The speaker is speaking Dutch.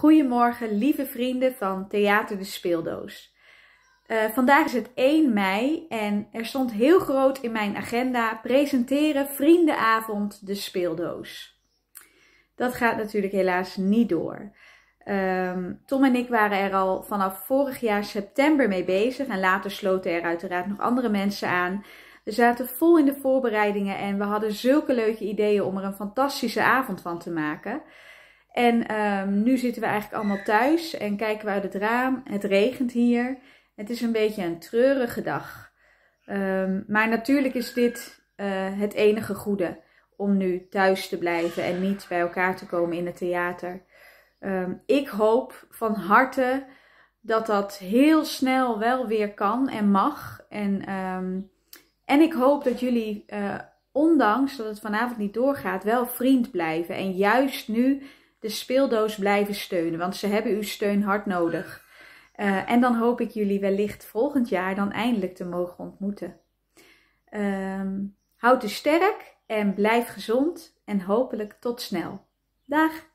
Goedemorgen, lieve vrienden van Theater de Speeldoos. Eh, vandaag is het 1 mei en er stond heel groot in mijn agenda: presenteren Vriendenavond de Speeldoos. Dat gaat natuurlijk helaas niet door. Ehm, Tom en ik waren er al vanaf vorig jaar september mee bezig en later sloten er uiteraard nog andere mensen aan. We zaten vol in de voorbereidingen en we hadden zulke leuke ideeën om er een fantastische avond van te maken. En ehm, nu zitten we eigenlijk allemaal thuis en kijken we uit het raam. Het regent hier. Het is een beetje een treurige dag. Ehm, maar natuurlijk is dit eh, het enige goede om nu thuis te blijven en niet bij elkaar te komen in het theater. Ehm, ik hoop van harte dat dat heel snel wel weer kan en mag. En, en ik hoop dat jullie, eh, ondanks dat het vanavond niet doorgaat, wel vriend blijven. En juist nu de speeldoos blijven steunen, want ze hebben uw steun hard nodig. Eh, en dan hoop ik jullie wellicht volgend jaar dan eindelijk te mogen ontmoeten. Um, houd u sterk en blijf gezond en hopelijk tot snel. Dag!